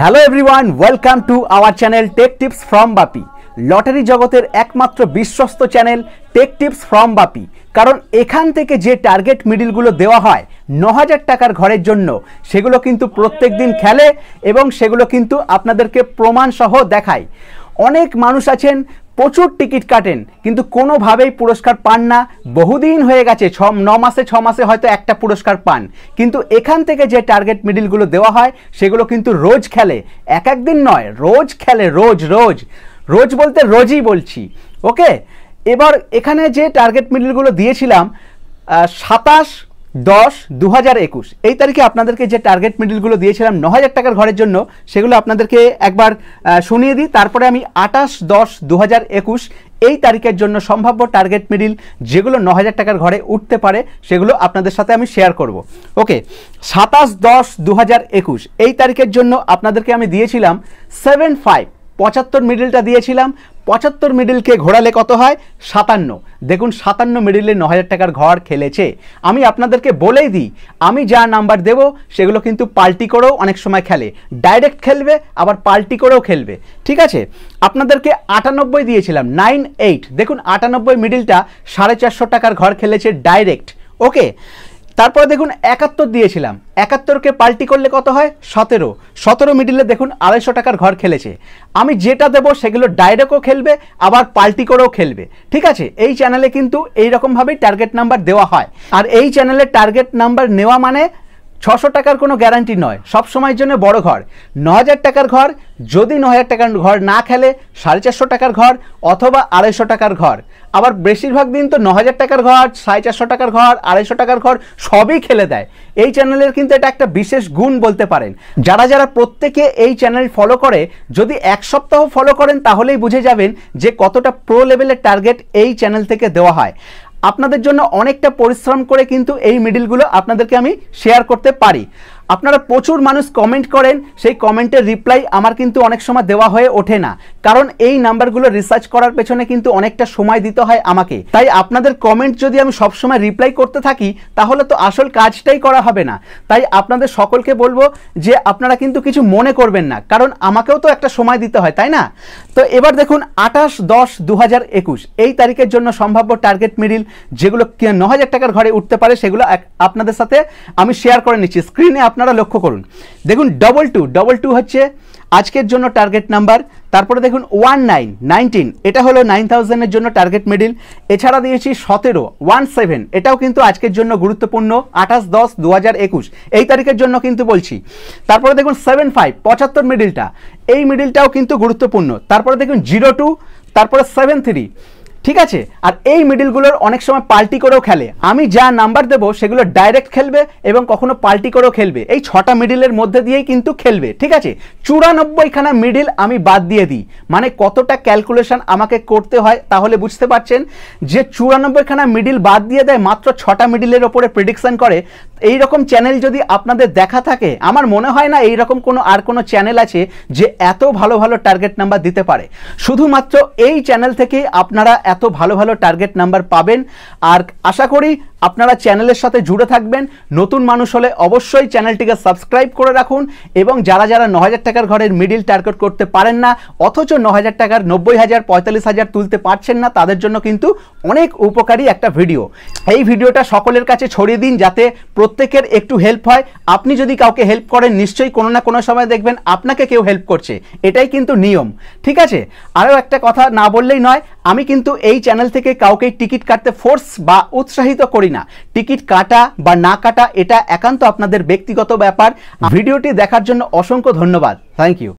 hello everyone welcome to our channel tech tips from Bapi lottery জগতের একমাত্র বিশ্বস্ত channel tech tips from Bapi কারণ এখান থেকে যে টার্গেট মিডিলগুলো দেওয়া হয় ন হাজার টাকার ঘরের জন্য সেগুলো কিন্তু প্রত্যেক দিন খেলে এবং সেগুলো কিন্তু আপনাদেরকে প্রমাণসহ দেখায় অনেক মানুষ আছেন প্রচুর টিকিট কাটেন কিন্তু কোনোভাবেই পুরস্কার পান না বহুদিন হয়ে গেছে ছ ন মাসে ছ মাসে হয়তো একটা পুরস্কার পান কিন্তু এখান থেকে যে টার্গেট মিডিলগুলো দেওয়া হয় সেগুলো কিন্তু রোজ খেলে এক একদিন নয় রোজ খেলে রোজ রোজ রোজ বলতে রোজই বলছি ওকে এবার এখানে যে টার্গেট মিডিলগুলো দিয়েছিলাম সাতাশ দশ দু হাজার একুশ এই তারিখে আপনাদেরকে যে টার্গেট মিডিলগুলো দিয়েছিলাম ন হাজার টাকার ঘরের জন্য সেগুলো আপনাদেরকে একবার শুনিয়ে দিই তারপরে আমি আটাশ দশ দু হাজার একুশ এই তারিখের জন্য সম্ভাব্য টার্গেট মিডিল যেগুলো ন হাজার টাকার ঘরে উঠতে পারে সেগুলো আপনাদের সাথে আমি শেয়ার করব ওকে সাতাশ দশ দু হাজার একুশ এই তারিখের জন্য আপনাদেরকে আমি দিয়েছিলাম সেভেন ফাইভ পঁচাত্তর মিডিলটা দিয়েছিলাম পঁচাত্তর মিডিলকে ঘোরালে কত হয় সাতান্ন দেখুন সাতান্ন মিডিলে ন হাজার টাকার ঘর খেলেছে আমি আপনাদেরকে বলেই দিই আমি যা নাম্বার দেব সেগুলো কিন্তু পাল্টি করেও অনেক সময় খেলে ডাইরেক্ট খেলবে আবার পাল্টি করেও খেলবে ঠিক আছে আপনাদেরকে আটানব্বই দিয়েছিলাম নাইন এইট দেখুন আটানব্বই মিডিলটা সাড়ে চারশো টাকার ঘর খেলেছে ডাইরেক্ট ওকে তারপরে দেখুন একাত্তর দিয়েছিলাম একাত্তরকে পাল্টি করলে কত হয় সতেরো সতেরো মিডিলে দেখুন আড়াইশো টাকার ঘর খেলেছে আমি যেটা দেবো সেগুলো ডাইরেক্টও খেলবে আবার পাল্টি করেও খেলবে ঠিক আছে এই চ্যানেলে কিন্তু এইরকমভাবেই টার্গেট নাম্বার দেওয়া হয় আর এই চ্যানেলে টার্গেট নাম্বার নেওয়া মানে ছশো টাকার কোনো গ্যারান্টি নয় সব সময়ের জন্য বড় ঘর ন হাজার টাকার ঘর যদি ন হাজার টাকার ঘর না খেলে সাড়ে চারশো টাকার ঘর অথবা আড়াইশো টাকার ঘর আবার বেশিরভাগ দিন তো ন হাজার টাকার ঘর সাড়ে চারশো টাকার ঘর আড়াইশো টাকার ঘর সবই খেলে দেয় এই চ্যানেলের কিন্তু এটা একটা বিশেষ গুণ বলতে পারেন যারা যারা প্রত্যেকে এই চ্যানেল ফলো করে যদি এক সপ্তাহ ফলো করেন তাহলেই বুঝে যাবেন যে কতটা প্রো লেভেলের টার্গেট এই চ্যানেল থেকে দেওয়া হয় আপনাদের জন্য অনেকটা পরিশ্রম করে কিন্তু এই মিডিলগুলো আপনাদেরকে আমি শেয়ার করতে পারি আপনারা প্রচুর মানুষ কমেন্ট করেন সেই কমেন্টের রিপ্লাই আমার কিন্তু অনেক সময় দেওয়া হয়ে ওঠে না কারণ এই নাম্বারগুলো রিসার্চ করার পেছনে কিন্তু অনেকটা সময় দিতে হয় আমাকে তাই আপনাদের কমেন্ট যদি আমি সবসময় রিপ্লাই করতে থাকি তাহলে তো আসল কাজটাই করা হবে না তাই আপনাদের সকলকে বলবো যে আপনারা কিন্তু কিছু মনে করবেন না কারণ আমাকেও তো একটা সময় দিতে হয় তাই না তো এবার দেখুন আঠাশ দশ দু হাজার একুশ এই তারিখের জন্য সম্ভাব্য টার্গেট মিডিল যেগুলো ন হাজার টাকার ঘরে উঠতে পারে সেগুলো আপনাদের সাথে আমি শেয়ার করে নিচ্ছি স্ক্রিনে আপনারা লক্ষ্য করুন দেখুন ডবল টু ডবল টু হচ্ছে আজকের জন্য টার্গেট নাম্বার তারপরে দেখুন ওয়ান নাইন নাইনটিন এটা হলো নাইন থাউজেন্ডের জন্য টার্গেট মিডিল এছাড়া দিয়েছি সতেরো ওয়ান সেভেন এটাও কিন্তু আজকের জন্য গুরুত্বপূর্ণ আঠাশ দশ দু হাজার একুশ এই তারিখের জন্য কিন্তু বলছি তারপরে দেখুন সেভেন ফাইভ পঁচাত্তর মিডিলটা এই মিডিলটাও কিন্তু গুরুত্বপূর্ণ তারপরে দেখুন জিরো টু তারপরে সেভেন থ্রি ঠিক আছে আর এই মিডিলগুলোর অনেক সময় পাল্টি করেও খেলে আমি যা নাম্বার দেব সেগুলো ডাইরেক্ট খেলবে এবং কখনো পাল্টি করেও খেলবে এই ছটা মিডিলের মধ্যে দিয়েই কিন্তু খেলবে ঠিক আছে চুরানব্বইখানা মিডিল আমি বাদ দিয়ে দিই মানে কতটা ক্যালকুলেশন আমাকে করতে হয় তাহলে বুঝতে পারছেন যে চুরানব্বইখানা মিডিল বাদ দিয়ে দেয় মাত্র ছটা মিডিলের ওপরে প্রেডিকশন করে এই রকম চ্যানেল যদি আপনাদের দেখা থাকে আমার মনে হয় না এই রকম কোনো আর কোনো চ্যানেল আছে যে এত ভালো ভালো টার্গেট নাম্বার দিতে পারে শুধুমাত্র এই চ্যানেল থেকে আপনারা এত ভালো ভালো টার্গেট নাম্বার পাবেন আর আশা করি আপনারা চ্যানেলের সাথে জুড়ে থাকবেন নতুন মানুষ হলে অবশ্যই চ্যানেলটিকে সাবস্ক্রাইব করে রাখুন এবং যারা যারা ন হাজার টাকার ঘরের মিডিল টার্গেট করতে পারেন না অথচ ন হাজার টাকার নব্বই হাজার পঁয়তাল্লিশ হাজার তুলতে পারছেন না তাদের জন্য কিন্তু অনেক উপকারী একটা ভিডিও এই ভিডিওটা সকলের কাছে ছড়িয়ে দিন যাতে প্রত্যেকের একটু হেল্প হয় আপনি যদি কাউকে হেল্প করেন নিশ্চয়ই কোনো না কোনো সময় দেখবেন আপনাকে কেউ হেল্প করছে এটাই কিন্তু নিয়ম ঠিক আছে আরও একটা কথা না বললেই নয় আমি কিন্তু এই চ্যানেল থেকে কাউকে টিকিট কাটতে ফোর্স বা উৎসাহিত করি করি না টিকিট কাটা বা না কাটা এটা একান্ত আপনাদের ব্যক্তিগত ব্যাপার ভিডিওটি দেখার জন্য অসংখ্য ধন্যবাদ থ্যাংক ইউ